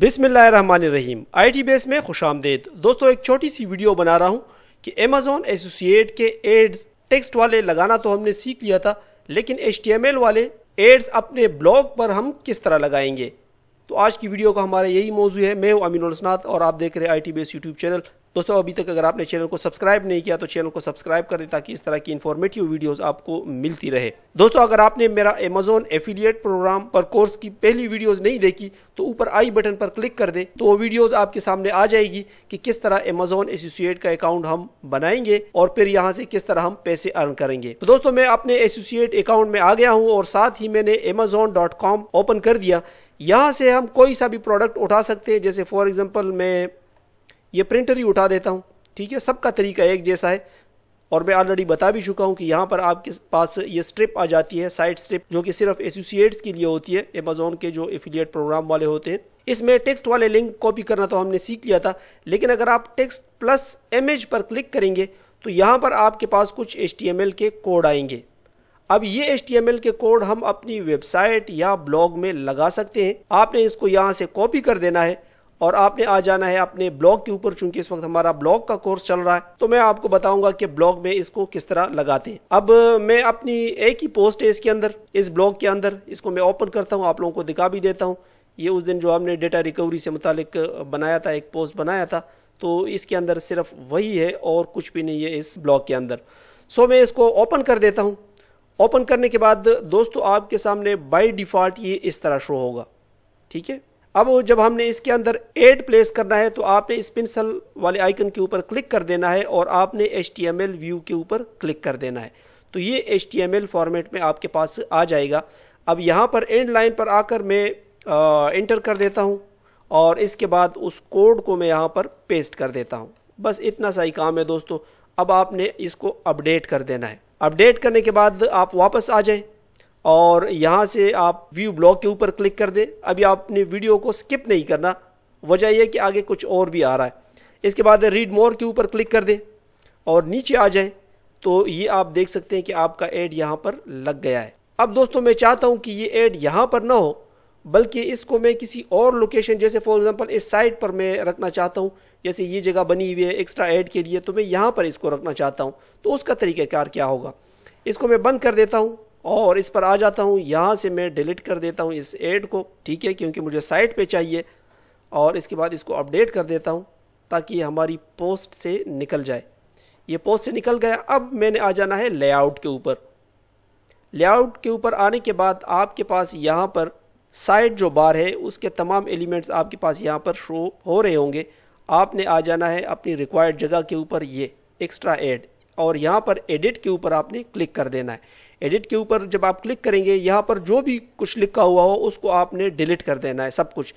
बिसमीम आई T base में खुश आमदेद दोस्तों एक छोटी सी वीडियो बना रहा हूँ कि अमेज़ोन एसोसिएट के एड्स टेक्स्ट वाले लगाना तो हमने सीख लिया था लेकिन एच वाले एड्स अपने ब्लॉग पर हम किस तरह लगाएंगे तो आज की वीडियो का हमारा यही मौजू है मैं हूँ अमीन और आप देख रहे हैं I T base YouTube channel दोस्तों अभी तक अगर आपने चैनल को सब्सक्राइब नहीं किया तो चैनल को सब्सक्राइब कर दें ताकि इस तरह की इन्फॉर्मेटिव वीडियोस आपको मिलती रहे दोस्तों अगर आपने मेरा अमेजोन एफिलियट प्रोग्राम पर कोर्स की पहली वीडियोस नहीं देखी तो ऊपर आई बटन पर क्लिक कर दे तो वो वीडियोज आपके सामने आ जाएगी कि किस तरह अमेजोन एसोसिएट का अकाउंट हम बनाएंगे और फिर यहाँ से किस तरह हम पैसे अर्न करेंगे तो दोस्तों मैं अपने एसोसिएट अकाउंट में आ गया हूँ और साथ ही मैंने अमेजोन ओपन कर दिया यहाँ से हम कोई सा भी प्रोडक्ट उठा सकते हैं जैसे फॉर एग्जाम्पल मैं ये प्रिंटर ही उठा देता हूँ ठीक है सबका तरीका एक जैसा है और मैं ऑलरेडी बता भी चुका हूँ कि यहाँ पर आपके पास ये स्ट्रिप आ जाती है साइड स्ट्रिप जो कि सिर्फ एसोसिएट्स के लिए होती है अमेजोन के जो एफिलियट प्रोग्राम वाले होते हैं इसमें टेक्स्ट वाले लिंक कॉपी करना तो हमने सीख लिया था लेकिन अगर आप टेक्स्ट प्लस इमेज पर क्लिक करेंगे तो यहाँ पर आपके पास कुछ एच के कोड आएंगे अब ये एच के कोड हम अपनी वेबसाइट या ब्लॉग में लगा सकते हैं आपने इसको यहाँ से कॉपी कर देना है और आपने आ जाना है अपने ब्लॉग के ऊपर चूंकि इस वक्त हमारा ब्लॉग का कोर्स चल रहा है तो मैं आपको बताऊंगा कि ब्लॉग में इसको किस तरह लगाते हैं अब मैं अपनी एक ही पोस्ट है इसके अंदर इस ब्लॉग के अंदर इसको मैं ओपन करता हूँ आप लोगों को दिखा भी देता हूँ ये उस दिन जो हमने डेटा रिकवरी से मुतालिक बनाया था एक पोस्ट बनाया था तो इसके अंदर सिर्फ वही है और कुछ भी नहीं है इस ब्लॉग के अंदर सो मैं इसको ओपन कर देता हूँ ओपन करने के बाद दोस्तों आपके सामने बाई डिफ़ॉल्ट ये इस तरह शो होगा ठीक है अब जब हमने इसके अंदर एड प्लेस करना है तो आपने स्पिनसल वाले आइकन के ऊपर क्लिक कर देना है और आपने एच व्यू के ऊपर क्लिक कर देना है तो ये एच फॉर्मेट में आपके पास आ जाएगा अब यहाँ पर एंड लाइन पर आकर मैं इंटर कर देता हूँ और इसके बाद उस कोड को मैं यहाँ पर पेस्ट कर देता हूँ बस इतना सा ही काम है दोस्तों अब आपने इसको अपडेट कर देना है अपडेट करने के बाद आप वापस आ जाएं और यहाँ से आप व्यू ब्लॉग के ऊपर क्लिक कर दें अभी आपने वीडियो को स्किप नहीं करना वजह यह कि आगे कुछ और भी आ रहा है इसके बाद रीड मोर के ऊपर क्लिक कर दें और नीचे आ जाए तो ये आप देख सकते हैं कि आपका एड यहाँ पर लग गया है अब दोस्तों मैं चाहता हूँ कि ये एड यहाँ पर ना हो बल्कि इसको मैं किसी और लोकेशन जैसे फॉर एग्जांपल इस साइट पर मैं रखना चाहता हूँ जैसे ये जगह बनी हुई है एक्स्ट्रा एड के लिए तो मैं यहाँ पर इसको रखना चाहता हूँ तो उसका तरीक़ाकार क्या होगा इसको मैं बंद कर देता हूँ और इस पर आ जाता हूँ यहाँ से मैं डिलीट कर देता हूँ इस एड को ठीक है क्योंकि मुझे साइट पे चाहिए और इसके बाद इसको अपडेट कर देता हूँ ताकि हमारी पोस्ट से निकल जाए ये पोस्ट से निकल गया अब मैंने आ जाना है लेआउट के ऊपर लेआउट के ऊपर आने के बाद आपके पास यहाँ पर साइट जो बार है उसके तमाम एलिमेंट्स आपके पास यहाँ पर शो हो रहे होंगे आपने आ जाना है अपनी रिक्वायर्ड जगह के ऊपर ये एक्स्ट्रा एड और यहाँ पर एडिट के ऊपर आपने क्लिक कर देना है एडिट के ऊपर जब आप क्लिक करेंगे यहाँ पर जो भी कुछ लिखा हुआ हो उसको आपने डिलीट कर देना है सब कुछ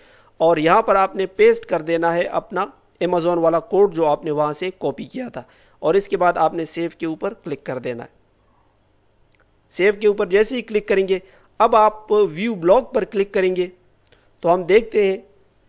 और यहाँ पर आपने पेस्ट कर देना है अपना अमेज़ोन वाला कोड जो आपने वहाँ से कॉपी किया था और इसके बाद आपने सेव के ऊपर क्लिक कर देना है सेव के ऊपर जैसे ही क्लिक करेंगे अब आप व्यू ब्लॉग पर क्लिक करेंगे तो हम देखते हैं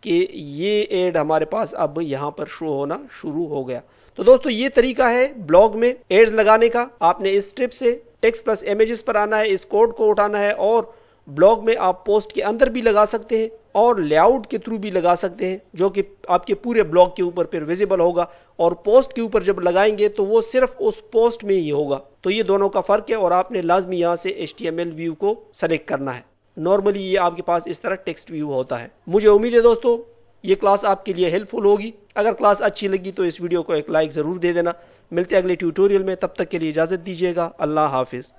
कि ये एड हमारे पास अब यहाँ पर शो होना शुरू हो गया तो दोस्तों ये तरीका है ब्लॉग में एड्स लगाने का आपने इस ट्रिप से टेक्स्ट प्लस इमेजेस पर आना है इस कोड को उठाना है और ब्लॉग में आप पोस्ट के अंदर भी लगा सकते हैं और लेआउट के थ्रू भी लगा सकते हैं जो कि आपके पूरे ब्लॉग के ऊपर फिर विजिबल होगा और पोस्ट के ऊपर जब लगाएंगे तो वो सिर्फ उस पोस्ट में ही होगा तो ये दोनों का फर्क है और आपने लाजमी यहाँ से एच व्यू को सेलेक्ट करना है नॉर्मली ये आपके पास इस तरह टेक्स्ट व्यू होता है मुझे उम्मीद है दोस्तों ये क्लास आपके लिए हेल्पफुल होगी अगर क्लास अच्छी लगी तो इस वीडियो को एक लाइक ज़रूर दे देना मिलते अगले ट्यूटोरियल में तब तक के लिए इजाज़त दीजिएगा अल्लाह हाफिज़